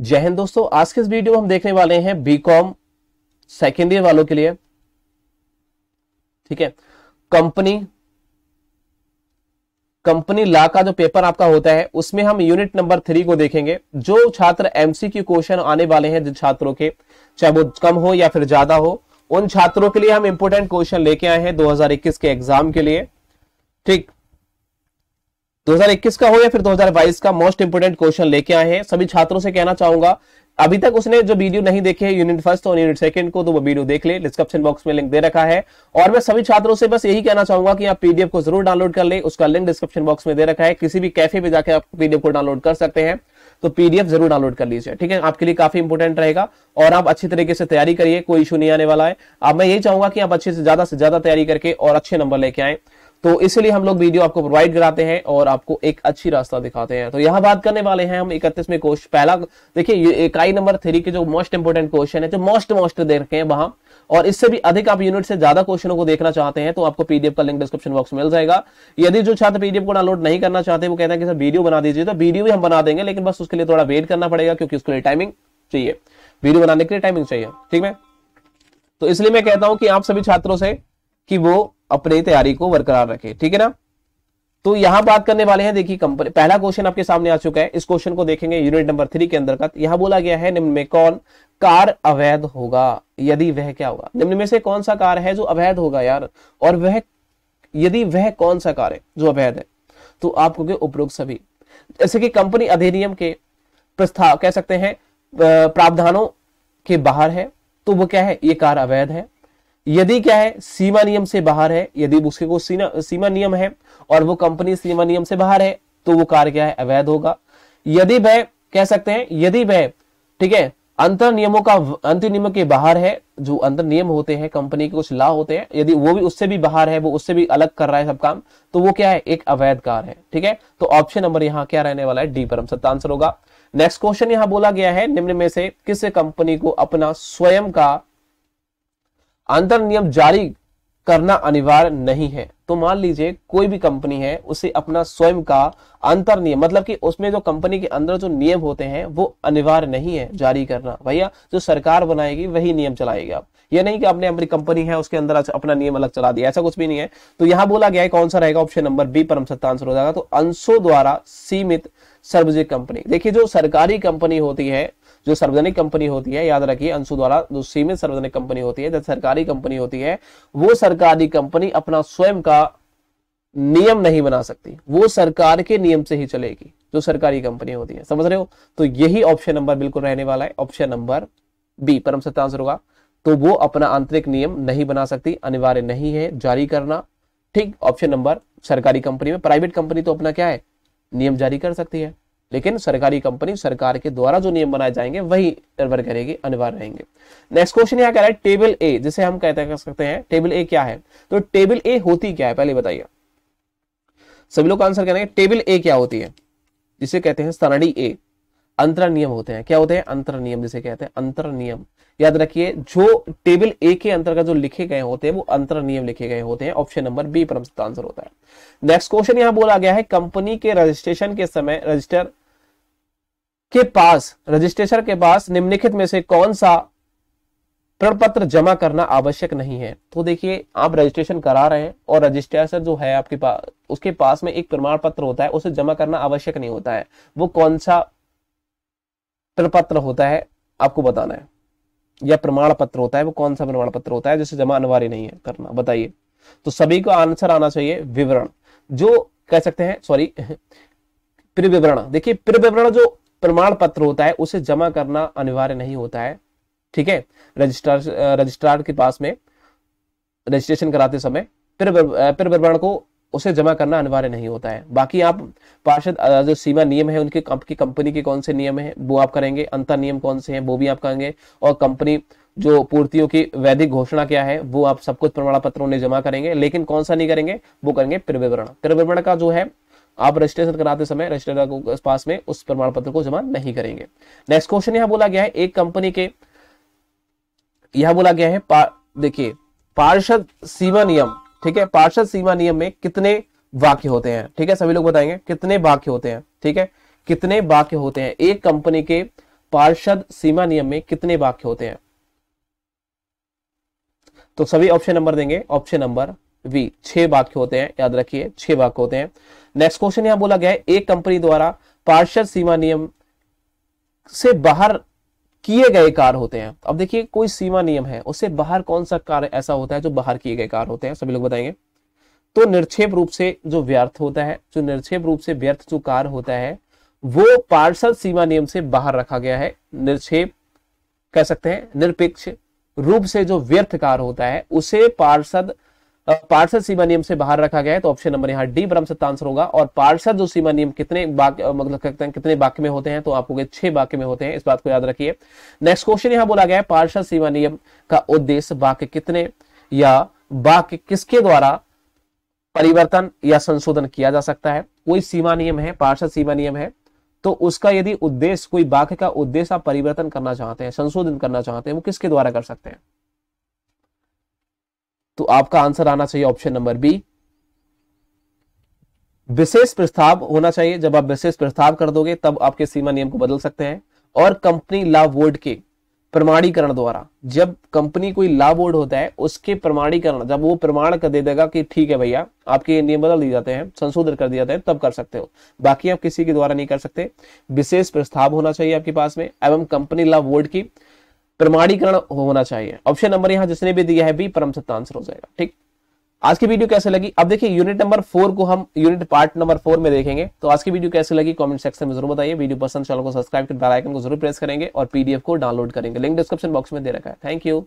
जय हिंद दोस्तों आज के इस वीडियो में हम देखने वाले हैं बीकॉम सेकेंड ईयर वालों के लिए ठीक है कंपनी कंपनी ला का जो पेपर आपका होता है उसमें हम यूनिट नंबर थ्री को देखेंगे जो छात्र एमसी के क्वेश्चन आने वाले हैं जिन छात्रों के चाहे वो कम हो या फिर ज्यादा हो उन छात्रों के लिए हम इंपोर्टेंट क्वेश्चन लेके आए हैं दो के एग्जाम के लिए ठीक 2021 का हो या फिर 2022 का मोस्ट इंपोर्टेंट क्वेश्चन लेके आए हैं सभी छात्रों से कहना चाहूंगा अभी तक उसने जो वीडियो नहीं देखे यूनिट फर्स्ट और यूनिट सेकंड को तो वो वीडियो देख ले डिस्क्रिप्शन बॉक्स में लिंक दे रखा है और मैं सभी छात्रों से बस यही कहना चाहूंगा कि आप पीडीएफ को जरूर डाउनलोड कर ले उसका लिंक डिस्क्रिप्शन बॉक्स में दे रखा है किसी भी कैफे में जाकर आप पीडीएफ को डाउनलोड कर सकते हैं तो पीडीएफ जरूर डाउनलोड कर लीजिए ठीक है आपके लिए काफी इंपोर्टेंट रहेगा और आप अच्छी तरीके से तैयारी करिए कोई इशू नहीं आने वाला है अब मैं यही चाहूंगा कि आप अच्छे से ज्यादा से ज्यादा तैयारी करके और अच्छे नंबर लेके आए तो इसलिए हम लोग वीडियो आपको प्रोवाइड कराते हैं और आपको एक अच्छी रास्ता दिखाते हैं तो यहां बात करने वाले हैं हम इकतीसवें कोश पहला देखिए इकाई नंबर थ्री के जो मोस्ट इंपोर्टेंट क्वेश्चन है जो मोस्ट मोस्ट देख रखे हैं वहां और इससे भी अधिक आप यूनिट से ज्यादा क्वेश्चनों को देखना चाहते हैं तो आपको पीडीएफ का लिंक डिस्क्रिप्शन बॉक्स मिल जाएगा यदि जो छात्र पीडीएफ को डाउनलोड नहीं करना चाहते वो कहते हैं कि सर वीडियो बना दीजिए तो वीडियो भी हम बना देंगे लेकिन बस उसके लिए थोड़ा वेट करना पड़ेगा क्योंकि उसके लिए टाइमिंग चाहिए वीडियो बनाने के लिए टाइमिंग चाहिए ठीक है तो इसलिए मैं कहता हूं कि आप सभी छात्रों से कि वो अपनी तैयारी को बरकरार रखे ठीक है ना तो यहां बात करने वाले हैं देखिए कंपनी पहला क्वेश्चन आपके सामने आ चुका है इस क्वेश्चन को देखेंगे यूनिट नंबर थ्री के अंदर यहां बोला गया है निम्न में कौन कार अवैध होगा यदि वह क्या होगा निम्न में से कौन सा कार है जो अवैध होगा यार और वह यदि वह कौन सा कार है जो अवैध है तो आपको कहोगे उपरोक्त सभी जैसे कि कंपनी अधिनियम के प्रस्ताव कह सकते हैं प्रावधानों के बाहर है तो वो क्या है ये कार अवैध है यदि क्या है सीमा नियम से बाहर है यदि उसके को सीमा नियम है और वो कंपनी सीमा नियम से बाहर है तो वो कार्य क्या है अवैध होगा यदि वह कह सकते हैं यदि वह ठीक है अंतर नियमों का अंतिम नियमों के बाहर है जो अंतर नियम होते हैं कंपनी के कुछ ला होते हैं यदि वो भी उससे भी बाहर है वो उससे भी अलग कर रहा है सब काम तो वो क्या है एक अवैध कार है ठीक है तो ऑप्शन नंबर यहाँ क्या रहने वाला है डी परम सत्ता आंसर होगा नेक्स्ट क्वेश्चन यहाँ बोला गया है निम्न में से किस कंपनी को अपना स्वयं का अंतर नियम जारी करना अनिवार्य नहीं है तो मान लीजिए कोई भी कंपनी है उसे अपना स्वयं का अंतर नियम मतलब कि उसमें जो कंपनी के अंदर जो नियम होते हैं वो अनिवार्य नहीं है जारी करना भैया जो सरकार बनाएगी वही नियम चलाएगी आप ये नहीं कि आपने अपनी कंपनी है उसके अंदर अपना नियम अलग चला दिया ऐसा कुछ भी नहीं है तो यहां बोला गया है कौन सा रहेगा ऑप्शन नंबर बी परम सत्ता आंसर हो जाएगा तो अंशों द्वारा सीमित सार्वजनिक कंपनी देखिए जो सरकारी कंपनी होती है जो सार्वजनिक कंपनी होती है याद रखिए अंशु द्वारा जो सीमित सार्वजनिक कंपनी होती है जो सरकारी कंपनी होती है वो सरकारी कंपनी अपना स्वयं का नियम नहीं बना सकती वो सरकार के नियम से ही चलेगी जो सरकारी कंपनी होती है समझ रहे हो तो यही ऑप्शन नंबर बिल्कुल रहने वाला है ऑप्शन नंबर बी परम सत्य आंसर होगा तो वो अपना आंतरिक नियम नहीं बना सकती अनिवार्य नहीं है जारी करना ठीक ऑप्शन नंबर सरकारी कंपनी में प्राइवेट कंपनी तो अपना क्या है नियम जारी कर सकती है लेकिन सरकारी कंपनी सरकार के द्वारा जो नियम बनाए जाएंगे वही निर्भर करेगी अनिवार्य रहेंगे नेक्स्ट क्वेश्चन यहाँ कह रहा है टेबल ए जिसे हम कहते कर सकते हैं टेबल ए क्या है तो टेबल ए होती क्या है पहले बताइए सभी लोग आंसर करेंगे टेबल ए क्या होती है जिसे कहते हैं सरणी ए अंतर नियम होते हैं क्या होते हैं अंतर नियम जिसे कहते हैं अंतर नियम याद रखिए जो टेबल ए के अंतर्गत जो लिखे गए होते हैं वो अंतर नियम लिखे गए होते हैं ऑप्शन नंबर बी पर आंसर तो होता है नेक्स्ट क्वेश्चन यहां बोला गया है कंपनी के रजिस्ट्रेशन के समय रजिस्टर के पास रजिस्ट्रेशन के पास निम्नलिखित में से कौन सा प्रमाण पत्र जमा करना आवश्यक नहीं है तो देखिए आप रजिस्ट्रेशन करा रहे हैं और रजिस्ट्रेशन जो है आपके पास उसके पास में एक प्रमाण पत्र होता है उसे जमा करना आवश्यक नहीं होता है वो कौन सा प्रपत्र होता है आपको बताना है या प्रमाण पत्र होता है वो कौन सा प्रमाण पत्र होता है जिसे जमा अनिवार्य नहीं है करना बताइए तो सभी को आंसर आना चाहिए विवरण जो कह सकते हैं सॉरी प्रिविवरण देखिए प्रिविवरण जो प्रमाण पत्र होता है उसे जमा करना अनिवार्य नहीं होता है ठीक है रजिस्ट्रार रजिस्ट्रार के पास में रजिस्ट्रेशन कराते समय पिर विवरण को उसे जमा करना अनिवार्य नहीं होता है बाकी आप पार्षद जो सीमा नियम है उनके आपकी कंपनी के कौन से नियम है वो आप करेंगे अंतर नियम कौन से हैं वो भी आप करेंगे और कंपनी जो पूर्तियों की वैधिक घोषणा क्या है वो आप सब कुछ प्रमाण पत्रों ने जमा करेंगे लेकिन कौन सा नहीं करेंगे वो करेंगे पिर विवरण पिर विवरण का जो है आप रजिस्ट्रेशन कराते समय रजिस्ट्रेटर के पास में उस प्रमाण पत्र को जमा नहीं करेंगे नेक्स्ट क्वेश्चन यहां बोला गया है एक कंपनी के यह बोला गया है पा, देखिए पार्षद सीमा नियम ठीक है पार्षद सीमा नियम में कितने वाक्य होते हैं ठीक है सभी लोग बताएंगे कितने वाक्य होते हैं ठीक है कितने वाक्य होते हैं एक कंपनी के पार्षद सीमा नियम में कितने वाक्य होते हैं तो सभी ऑप्शन नंबर देंगे ऑप्शन नंबर भी छह वाक्य होते हैं याद रखिए छह वाक्य होते हैं नेक्स्ट क्वेश्चन यहां बोला गया है एक कंपनी द्वारा पार्षद सीमा नियम से बाहर किए गए कार होते हैं अब देखिए कोई सीमा नियम है उससे बाहर कौन सा कार ऐसा होता है जो बाहर किए गए कार होते हैं सभी लोग बताएंगे तो निर्क्षेप रूप से जो व्यर्थ होता है जो निर्क्षेप रूप से व्यर्थ जो कार होता है वो पार्सल सीमा नियम से बाहर रखा गया है निर्क्षेप कह सकते हैं निरपेक्ष रूप से जो व्यर्थ कार होता है उसे पार्षद पार्षद सीमा नियम से बाहर रखा गया है तो ऑप्शन नंबर यहाँ डी ब्रह्मसत्ता आंसर होगा और पार्षद जो सीमा नियम कितने मतलब कहते हैं कितने वाक्य में होते हैं तो आपको छह वाक्य में होते हैं इस बात को याद रखिए नेक्स्ट क्वेश्चन यहाँ बोला गया है पार्षद सीमा नियम का उद्देश्य वाक्य कितने या वाक्य किसके द्वारा परिवर्तन या संशोधन किया जा सकता है कोई सीमा नियम है पार्षद सीमा नियम है तो उसका यदि उद्देश्य कोई वाक्य का उद्देश्य आप परिवर्तन करना चाहते हैं संशोधन करना चाहते हैं वो किसके द्वारा कर सकते हैं तो आपका आंसर आना चाहिए ऑप्शन नंबर बी विशेष प्रस्ताव होना चाहिए जब आप विशेष प्रस्ताव कर दोगे तब आपके सीमा नियम को बदल सकते हैं और कंपनी ला बोर्ड के प्रमाणीकरण द्वारा जब कंपनी कोई ला बोर्ड होता है उसके प्रमाणीकरण जब वो प्रमाण कर दे देगा कि ठीक है भैया आपके नियम बदल दिए जाते हैं संशोधन कर दिया जाते हैं तब कर सकते हो बाकी आप किसी के द्वारा नहीं कर सकते विशेष प्रस्ताव होना चाहिए आपके पास में एवं कंपनी ला बोर्ड की प्रमाणीकरण होना चाहिए ऑप्शन नंबर यहां जिसने भी दिया है बी परम सत्ता आंसर हो जाएगा ठीक आज की वीडियो कैसे लगी अब देखिए यूनिट नंबर फोर को हम यूनिट पार्ट नंबर फोर में देखेंगे तो आज की वीडियो कैसे लगी कमेंट सेक्शन में जरूर बताइए वीडियो पसंद तो चैनल को सब्सक्राइब कर बेल आइकन को जरूर प्रेस करेंगे और पीडीएफ को डाउनलोड करेंगे लिंक डिस्क्रिप्शन बॉक्स में दे रखा है थैंक यू